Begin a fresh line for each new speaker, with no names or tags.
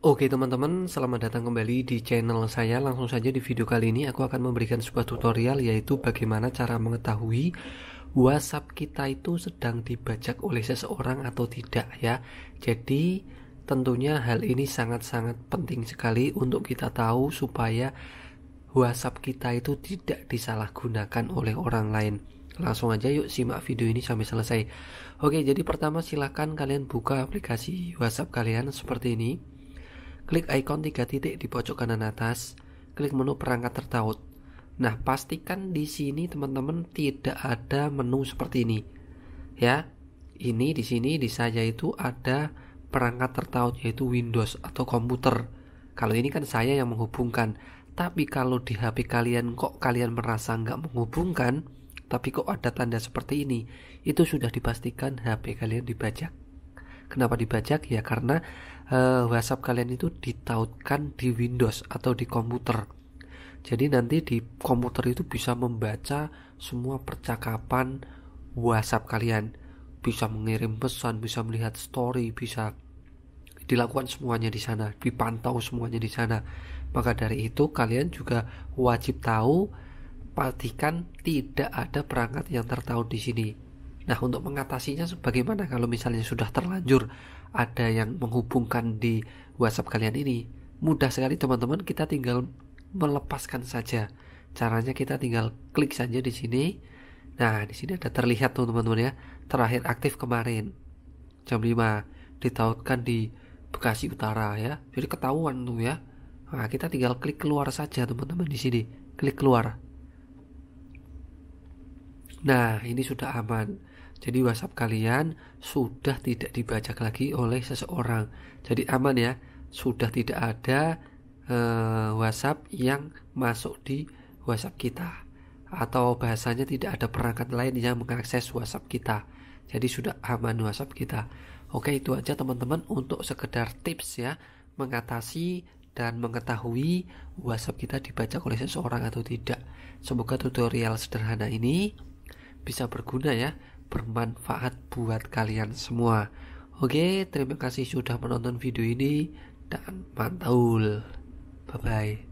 Oke teman-teman, selamat datang kembali di channel saya Langsung saja di video kali ini aku akan memberikan sebuah tutorial yaitu bagaimana cara mengetahui WhatsApp kita itu sedang dibajak oleh seseorang atau tidak ya Jadi tentunya hal ini sangat-sangat penting sekali untuk kita tahu supaya WhatsApp kita itu tidak disalahgunakan oleh orang lain langsung aja yuk simak video ini sampai selesai oke jadi pertama silahkan kalian buka aplikasi whatsapp kalian seperti ini Klik ikon tiga titik di pojok kanan atas, klik menu perangkat tertaut. Nah, pastikan di sini teman-teman tidak ada menu seperti ini. Ya, ini di sini di saya itu ada perangkat tertaut yaitu Windows atau komputer. Kalau ini kan saya yang menghubungkan. Tapi kalau di HP kalian kok kalian merasa nggak menghubungkan, tapi kok ada tanda seperti ini, itu sudah dipastikan HP kalian dibajak. Kenapa dibajak? Ya karena uh, WhatsApp kalian itu ditautkan di Windows atau di komputer. Jadi nanti di komputer itu bisa membaca semua percakapan WhatsApp kalian. Bisa mengirim pesan, bisa melihat story, bisa dilakukan semuanya di sana, dipantau semuanya di sana. Maka dari itu kalian juga wajib tahu pastikan tidak ada perangkat yang tertaut di sini. Nah, untuk mengatasinya bagaimana kalau misalnya sudah terlanjur ada yang menghubungkan di WhatsApp kalian ini? Mudah sekali teman-teman, kita tinggal melepaskan saja. Caranya kita tinggal klik saja di sini. Nah, di sini ada terlihat tuh teman-teman ya. Terakhir aktif kemarin jam 5 ditautkan di Bekasi Utara ya. Jadi ketahuan tuh ya. Nah, kita tinggal klik keluar saja teman-teman di sini. Klik keluar. Nah, ini sudah aman. Jadi WhatsApp kalian sudah tidak dibaca lagi oleh seseorang. Jadi aman ya, sudah tidak ada eh, WhatsApp yang masuk di WhatsApp kita atau bahasanya tidak ada perangkat lain yang mengakses WhatsApp kita. Jadi sudah aman WhatsApp kita. Oke, itu aja teman-teman untuk sekedar tips ya mengatasi dan mengetahui WhatsApp kita dibaca oleh seseorang atau tidak. Semoga tutorial sederhana ini bisa berguna ya bermanfaat buat kalian semua. Oke, terima kasih sudah menonton video ini dan mantul. Bye bye.